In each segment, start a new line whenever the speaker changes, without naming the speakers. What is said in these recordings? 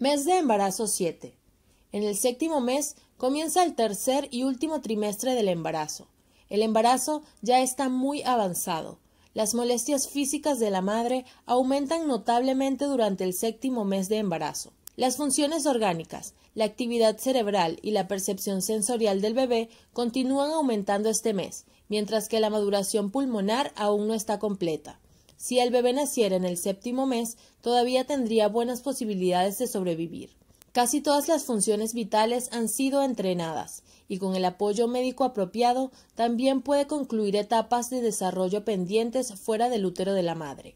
Mes de embarazo 7. En el séptimo mes comienza el tercer y último trimestre del embarazo. El embarazo ya está muy avanzado. Las molestias físicas de la madre aumentan notablemente durante el séptimo mes de embarazo. Las funciones orgánicas, la actividad cerebral y la percepción sensorial del bebé continúan aumentando este mes, mientras que la maduración pulmonar aún no está completa. Si el bebé naciera en el séptimo mes, todavía tendría buenas posibilidades de sobrevivir. Casi todas las funciones vitales han sido entrenadas, y con el apoyo médico apropiado también puede concluir etapas de desarrollo pendientes fuera del útero de la madre.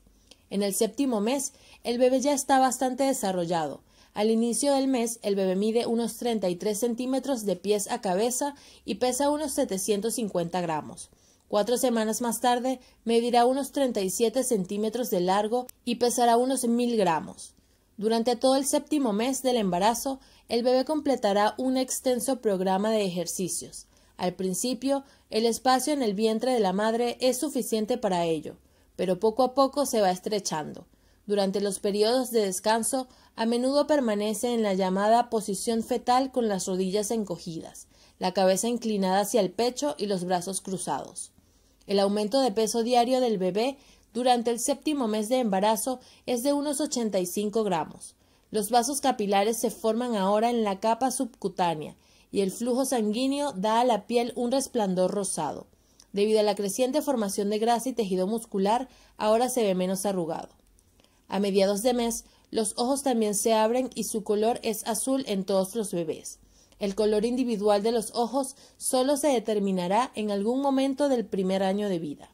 En el séptimo mes, el bebé ya está bastante desarrollado. Al inicio del mes, el bebé mide unos 33 centímetros de pies a cabeza y pesa unos 750 gramos. Cuatro semanas más tarde, medirá unos 37 centímetros de largo y pesará unos mil gramos. Durante todo el séptimo mes del embarazo, el bebé completará un extenso programa de ejercicios. Al principio, el espacio en el vientre de la madre es suficiente para ello, pero poco a poco se va estrechando. Durante los periodos de descanso, a menudo permanece en la llamada posición fetal con las rodillas encogidas, la cabeza inclinada hacia el pecho y los brazos cruzados. El aumento de peso diario del bebé durante el séptimo mes de embarazo es de unos 85 gramos. Los vasos capilares se forman ahora en la capa subcutánea y el flujo sanguíneo da a la piel un resplandor rosado. Debido a la creciente formación de grasa y tejido muscular, ahora se ve menos arrugado. A mediados de mes, los ojos también se abren y su color es azul en todos los bebés. El color individual de los ojos solo se determinará en algún momento del primer año de vida.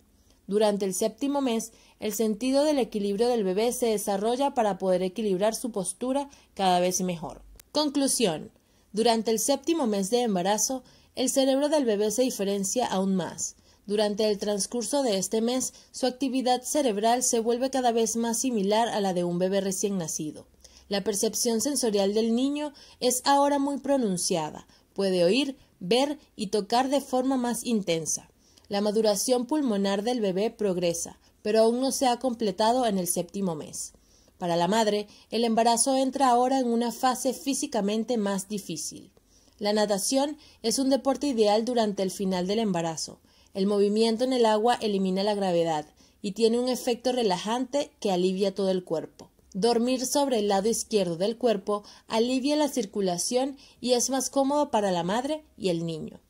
Durante el séptimo mes, el sentido del equilibrio del bebé se desarrolla para poder equilibrar su postura cada vez mejor. Conclusión. Durante el séptimo mes de embarazo, el cerebro del bebé se diferencia aún más. Durante el transcurso de este mes, su actividad cerebral se vuelve cada vez más similar a la de un bebé recién nacido. La percepción sensorial del niño es ahora muy pronunciada, puede oír, ver y tocar de forma más intensa. La maduración pulmonar del bebé progresa, pero aún no se ha completado en el séptimo mes. Para la madre, el embarazo entra ahora en una fase físicamente más difícil. La natación es un deporte ideal durante el final del embarazo. El movimiento en el agua elimina la gravedad y tiene un efecto relajante que alivia todo el cuerpo. Dormir sobre el lado izquierdo del cuerpo alivia la circulación y es más cómodo para la madre y el niño.